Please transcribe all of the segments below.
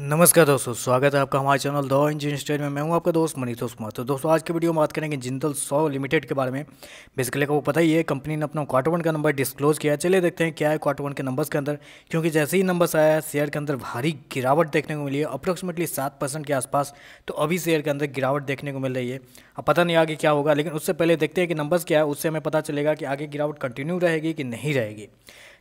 नमस्कार दोस्तों स्वागत है आपका हमारे चैनल दो इंजन स्टेट में मैं हूं आपका दोस्त मनीतोष कुमार तो दोस्तों आज की वीडियो में बात करेंगे जिंदल सौ लिमिटेड के बारे में बेसिकली आपको पता ही है कंपनी ने अपना क्वार्टर वन का नंबर डिस्क्लोज किया चलिए देखते हैं क्या है क्वार्टर वन के नंबर्स के अंदर क्योंकि जैसे ही नंबर्स आया शेयर के अंदर भारी गिरावट देखने को मिली है अप्रॉक्सिमेटली सात के आसपास तो अभी शेयर के अंदर गिरावट देखने को मिल रही है अब पता नहीं आगे क्या होगा लेकिन उससे पहले देखते हैं कि नंबर्स क्या है उससे हमें पता चलेगा कि आगे गिरावट कंटिन्यू रहेगी कि नहीं रहेगी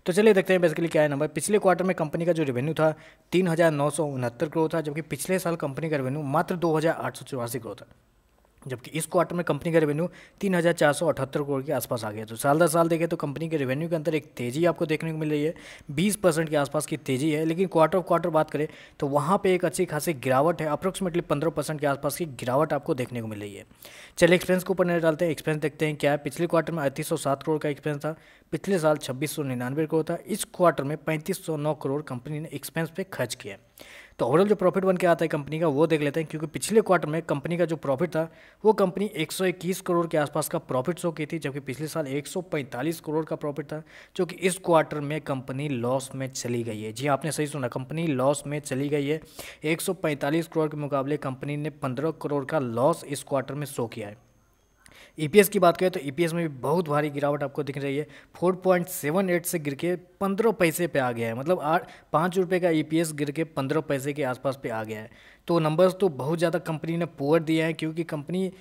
तो चलिए देखते हैं बेसिकली क्या है नंबर पिछले क्वार्टर में कंपनी का जो रेवेन्यू था तीन करोड़ था जबकि पिछले साल कंपनी का रेवेन्यू मात्र दो करोड़ था जबकि इस क्वार्टर में कंपनी का रेवेन्यू तीन हज़ार चार सौ अठहत्तर करोड़ के आसपास आ गया तो साल दर साल देखें तो कंपनी के रेवेन्यू के अंदर एक तेज़ी आपको देखने को मिल रही है बीस परसेंट के आसपास की तेज़ी है लेकिन क्वार्टर ऑफ क्वार्टर बात करें तो वहाँ पर एक अच्छी खासी गिरावट है अप्रोक्सीमेटली पंद्रह परसेंट के आसपास की गिरावट आपको देखने को मिल रही है चलिए एक्सपेंस के ऊपर नजर डालते हैं एक्सपेंस देखते हैं क्या है पिछले क्वार्टर में अड़तीस सौ सात करोड़ का एक्सपेंस था पिछले साल छब्बीस सौ निन्यानवे करोड़ था इस क्वार्टर में पैंतीस सौ नौ करोड़ कंपनी ने एक्सपेंस पे खर्च किया तो ओवरऑल जो प्रॉफिट बन के आता है कंपनी का वो देख लेते हैं क्योंकि पिछले क्वार्टर में कंपनी का जो प्रॉफिट था वो कंपनी 121 करोड़ के आसपास का प्रॉफिट शो की थी जबकि पिछले साल 145 करोड़ का प्रॉफिट था जो कि इस क्वार्टर में कंपनी लॉस में चली गई है जी आपने सही सुना कंपनी लॉस में चली गई है एक करोड़ के मुकाबले कंपनी ने पंद्रह करोड़ का लॉस इस क्वार्टर में शो किया है ईपीएस e की बात करें तो ईपीएस e में भी बहुत भारी गिरावट आपको दिख रही है फोर पॉइंट सेवन एट से गिर के पंद्रह पैसे पे आ गया है मतलब आठ पाँच रुपये का ईपीएस e गिर के पंद्रह पैसे के आसपास पे आ गया है तो नंबर्स तो बहुत ज़्यादा कंपनी ने पोअर दिया है क्योंकि कंपनी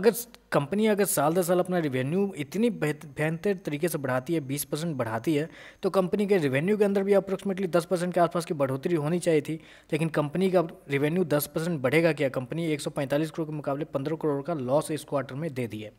अगर कंपनी अगर साल दर साल अपना रिवेन्यू इतनी बेहतर तरीके से बढ़ाती है बीस परसेंट बढ़ाती है तो कंपनी के रिवेन्यू के अंदर भी अप्रोक्सीमेटली दस परसेंट के आसपास की बढ़ोतरी होनी चाहिए थी लेकिन कंपनी का रिवेन्यू दस परसेंट बढ़ेगा क्या कंपनी एक सौ पैंतालीस करोड़ के मुकाबले पंद्रह करोड़ का लॉस इस क्वार्टर में दे दी है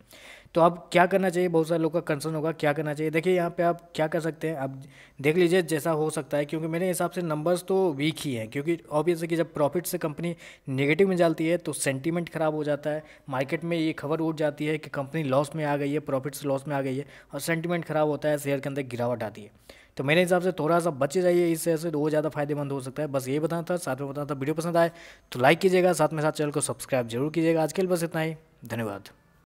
तो अब क्या करना चाहिए बहुत सारे लोग का कंसर्न होगा क्या करना चाहिए देखिए यहाँ पे आप क्या कर सकते हैं आप देख लीजिए जैसा हो सकता है क्योंकि मेरे हिसाब से नंबर्स तो वीक ही हैं क्योंकि ऑब्वियस है कि जब प्रॉफिट से कंपनी नेगेटिव में जाती है तो सेंटीमेंट खराब हो जाता है मार्केट में ये खबर उठ जाती है कि कंपनी लॉस में आ गई है प्रॉफिट्स लॉस में आ गई है और सेंटिमेंट ख़राब होता है शेयर के अंदर गिरावट आती है तो मेरे हिसाब से थोड़ा सा बचे जाइए इस शेयर से तो वो ज़्यादा फायदेमंद हो सकता है बस ये बताना था साथ में बताना था वीडियो पसंद आए तो लाइक कीजिएगा साथ में साथ चैनल को सब्सक्राइब जरूर कीजिएगा आजकल बस इतना ही धन्यवाद